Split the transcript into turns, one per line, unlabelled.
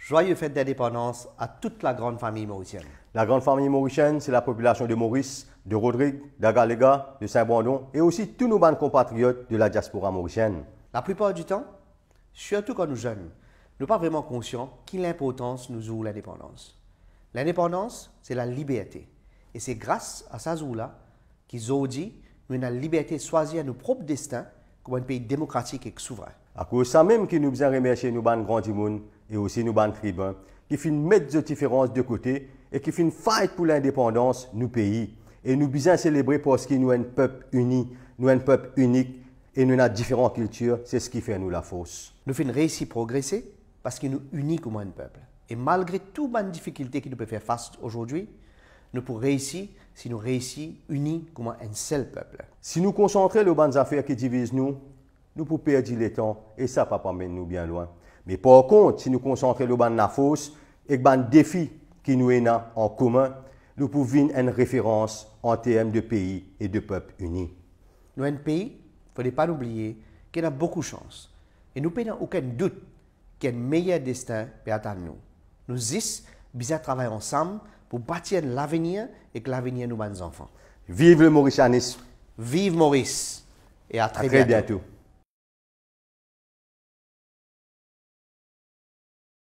Joyeux fête d'indépendance à toute la grande famille mauricienne.
La grande famille mauricienne, c'est la population de Maurice, de Rodrigue, d'Agalega, de Saint-Bandon et aussi tous nos bandes compatriotes de la diaspora mauricienne. La plupart
du temps, surtout quand nous jeunes, nous pas vraiment conscients qu'il importance nous ouvre l'indépendance. L'indépendance, c'est la liberté. Et c'est grâce à ça là qu'ils ont dit, nous avons la liberté de choisir nos propres destins comme un pays démocratique et souverain.
À cause ça même que nous besoin remercier nos bandes grands monde et aussi nos bandes tribuns qui font mettre de différence de côté et qui une fight pour l'indépendance nous pays et nous besoin célébrer parce que nous un peuple uni, nous un peuple unique et nous avons différentes cultures, c'est ce qui fait nous la force.
Nous faisons réussir progresser parce que nous unis comme un peuple. Et malgré toutes les difficultés qui nous peuvent faire face aujourd'hui, nous pour réussir si nous réussissons unis
comme un seul peuple. Si nous concentrons les bonnes affaires qui divisent nous, nous pouvons perdre le temps et ça ne pas nous bien loin. Mais par contre, si nous concentrons les bonnes affaires, et les défis qui nous ont en commun, nous pouvons une référence en termes de pays et de peuple unis.
Nous un pays, il ne fallait pas l'oublier, qui a beaucoup de chance. Et nous n'avons aucun doute qu'un meilleur destin peut atteindre nous. Nous disons, bien travailler ensemble pour bâtir l'avenir et que l'avenir nous bat enfants.
Vive le Maurice Vive Maurice. Et à très, bientôt.